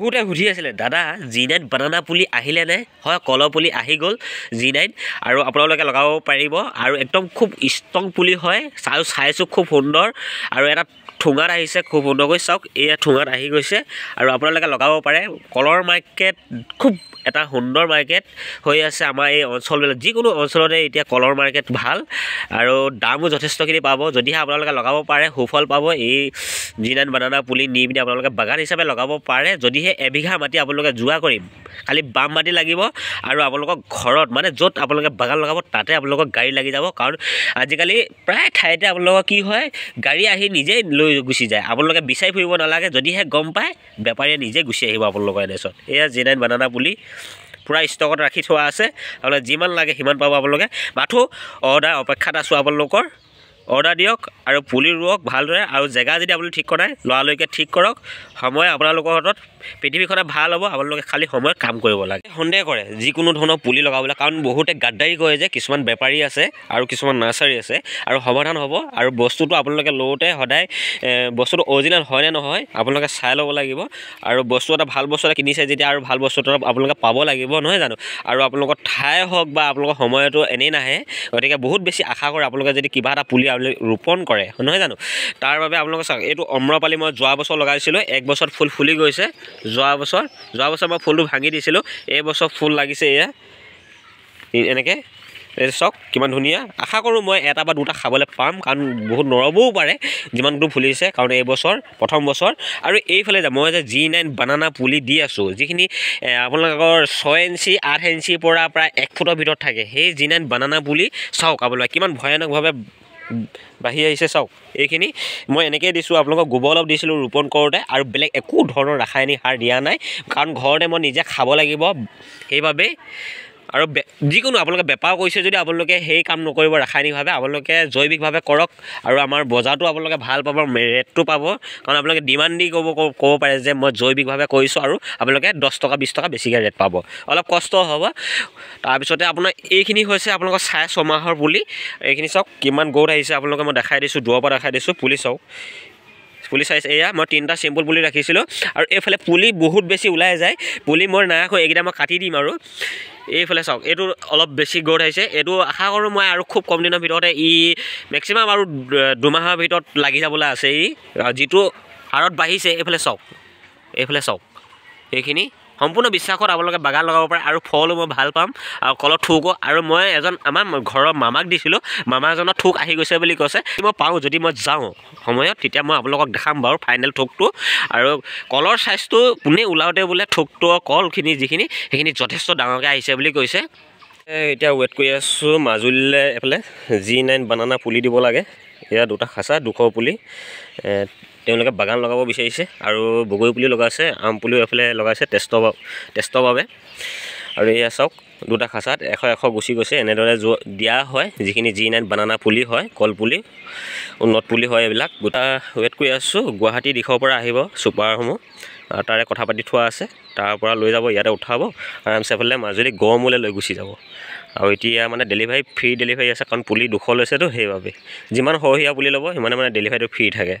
বহুতে সুধি আছিলে দাদা জি নাইন বানানা পুলি আহিলে নে হয় কলহ পুলি আহি গ'ল জি নাইন আৰু আপোনালোকে লগাব পাৰিব আৰু একদম খুব ষ্ট্ৰং পুলি হয় চাইছোঁ খুব সুন্দৰ আৰু এটা ঠোঙাত আহিছে খুব সুন্দৰকৈ চাওক এয়া ঠোঙাত আহি গৈছে আৰু আপোনালোকে লগাব পাৰে কলৰ মাৰ্কেট খুব এটা সুন্দৰ মাৰ্কেট হৈ আছে আমাৰ এই অঞ্চলবিলাক যিকোনো অঞ্চলতে এতিয়া কলৰ মাৰ্কেট ভাল আৰু দামো যথেষ্টখিনি পাব যদিহে আপোনালোকে লগাব পাৰে সুফল পাব এই জিনাইন বানানা পুলি নি পিনি আপোনালোকে বাগান হিচাপে লগাব পাৰে যদিহে এবিঘা মাটি আপোনালোকে যোৱা কৰিম খালি বাম মাটি লাগিব আৰু আপোনালোকক ঘৰত মানে য'ত আপোনালোকে বাগান লগাব তাতে আপোনালোকক গাড়ী লাগি যাব কাৰণ আজিকালি প্ৰায় ঠাইতে আপোনালোকৰ কি হয় গাড়ী আহি নিজেই লৈ লৈ গুচি যায় আপোনালোকে বিচাৰি ফুৰিব নালাগে যদিহে গম পায় বেপাৰীয়ে নিজে গুচি আহিব আপোনালোকৰ এড্ৰেছত এয়া জি নাইন বানানা পুলি পূৰা ষ্টকত ৰাখি থোৱা আছে আপোনালোকে যিমান লাগে সিমান পাব আপোনালোকে মাথো অৰ্ডাৰ অপেক্ষাত আছোঁ আপোনালোকৰ অৰ্ডাৰ দিয়ক আৰু পুলি ৰুৱক ভালদৰে আৰু জেগা যদি আপোনালোকে ঠিক কৰা নাই লৰালৰিকৈ ঠিক কৰক সময় আপোনালোকৰ হাতত পৃথিৱীখনে ভাল হ'ব আপোনালোকে খালি সময়ত কাম কৰিব লাগে সন্দেহ কৰে যিকোনো ধৰণৰ পুলি লগাবলৈ কাৰণ বহুতে গাদ্দাৰী কৰে যে কিছুমান বেপাৰী আছে আৰু কিছুমান নাৰ্চাৰী আছে আৰু সমাধান হ'ব আৰু বস্তুটো আপোনালোকে লওঁতে সদায় বস্তুটো অৰিজিনেল হয়নে নহয় আপোনালোকে চাই ল'ব লাগিব আৰু বস্তু এটা ভাল বস্তু এটা কিনিছে যেতিয়া আৰু ভাল বস্তু এটা আপোনালোকে পাব লাগিব নহয় জানো আৰু আপোনালোকৰ ঠাই হওক বা আপোনালোকৰ সময়তো এনেই নাহে গতিকে বহুত বেছি আশা কৰে আপোনালোকে যদি কিবা এটা পুলি আপোনালোকে ৰোপণ কৰে নহয় জানো তাৰ বাবে আপোনালোকে চাওক এইটো অম্ৰপালি মই যোৱা বছৰ লগাইছিলোঁ এক বছৰত ফুল ফুলি গৈছে যোৱা বছৰ যোৱা বছৰ মই ফুলটো ভাঙি দিছিলোঁ এইবছৰ ফুল লাগিছে এয়া এনেকৈ এই চাওক কিমান ধুনীয়া আশা কৰোঁ মই এটা বা দুটা খাবলৈ পাম কাৰণ বহুত নৰবও পাৰে যিমানটো ফুলিছে কাৰণ এইবছৰ প্ৰথম বছৰ আৰু এইফালে মই যে জি নাইন বানানা পুলি দি আছোঁ যিখিনি আপোনালোকৰ ছয় ইঞ্চি আঠ ইঞ্চিৰ পৰা প্ৰায় এক ফুটৰ ভিতৰত থাকে সেই জি নাইন বানানা পুলি চাওক আপোনালোকে কিমান ভয়ানকভাৱে বাঢ়ি আহিছে চাওক এইখিনি মই এনেকৈয়ে দিছোঁ আপোনালোকক গোবৰ অলপ দিছিলোঁ ৰোপণ কৰোঁতে আৰু বেলেগ একো ধৰণৰ ৰাসায়নিক সাৰ দিয়া নাই কাৰণ ঘৰতে মই নিজে খাব লাগিব সেইবাবেই আৰু যিকোনো আপোনালোকে বেপাৰ কৰিছে যদি আপোনালোকে সেই কাম নকৰিব ৰাসায়নিকভাৱে আপোনালোকে জৈৱিকভাৱে কৰক আৰু আমাৰ বজাৰটো আপোনালোকে ভাল পাব ৰেটটো পাব কাৰণ আপোনালোকে ডিমাণ্ড দি ক'ব ক'ব পাৰে যে মই জৈৱিকভাৱে কৰিছোঁ আৰু আপোনালোকে দহ টকা বিছ টকা বেছিকৈ ৰেট পাব অলপ কষ্ট হ'ব তাৰপিছতে আপোনাৰ এইখিনি হৈছে আপোনালোকৰ চাৰে ছমাহৰ পুলি এইখিনি চাওক কিমান গ্ৰ'থ আহিছে আপোনালোকে মই দেখাই দিছোঁ দূৰৰ পৰা দেখাই দিছোঁ পুলি চাওক পুলি চাইজ এয়া মই তিনিটা চিম্পুল পুলি ৰাখিছিলোঁ আৰু এইফালে পুলি বহুত বেছি ওলাই যায় পুলি মই নাই আকৌ এইকেইটা মই কাটি দিম আৰু এইফালে চাওক এইটো অলপ বেছি গ্ৰ'থ আহিছে এইটো আশা কৰোঁ মই আৰু খুব কম দিনৰ ভিতৰতে ই মেক্সিমাম আৰু দুমাহৰ ভিতৰত লাগি যাবলৈ আছে ই যিটো হাৰত বাঢ়িছে এইফালে চাওক এইফালে চাওক এইখিনি সম্পূৰ্ণ বিশ্বাসত আপোনালোকে বাগান লগাব পাৰে আৰু ফলো মই ভাল পাম আৰু কলত থুকো আৰু মই এজন আমাৰ ঘৰৰ মামাক দিছিলোঁ মামাজনৰ থুক আহি গৈছে বুলি কৈছে মই পাওঁ যদি মই যাওঁ সময়ত তেতিয়া মই আপোনালোকক দেখাম বাৰু ফাইনেল থুকটো আৰু কলৰ চাইজটো পোনেই ওলাওঁতে বোলে থুকটো কলখিনি যিখিনি সেইখিনি যথেষ্ট ডাঙৰকৈ আহিছে বুলি কৈছে এতিয়া ৱেইট কৰি আছোঁ মাজুলীলৈ এফালে জি নাইন বানানা পুলি দিব লাগে এয়া দুটা খাচা দুশ পুলি তেওঁলোকে বাগান লগাব বিচাৰিছে আৰু বগৰী পুলিও লগাইছে আম পুলিও এইফালে লগাইছে টেষ্টৰ টেষ্টৰ বাবে আৰু এয়া চাওক দুটা খাচাত এশ এশ গুচি গৈছে এনেদৰে যোৱা দিয়া হয় যিখিনি জি নাইন বানানা পুলি হয় কলপুলি উন্নত পুলি হয় এইবিলাক গোটা ৱেট কৰি আছোঁ গুৱাহাটী দিশৰ পৰা আহিব চুপাৰসমূহ তাৰে কথা পাতি থোৱা আছে তাৰ পৰা লৈ যাব ইয়াতে উঠাব আৰামচে এফালে মাজুলী গড়মূলৈ লৈ গুচি যাব আৰু এতিয়া মানে ডেলিভাৰী ফ্ৰী ডেলিভাৰী আছে কাৰণ পুলি দুশ লৈছেতো সেইবাবে যিমান সৰহীয়া পুলি ল'ব সিমানে মানে ডেলিভাৰীটো ফ্ৰী থাকে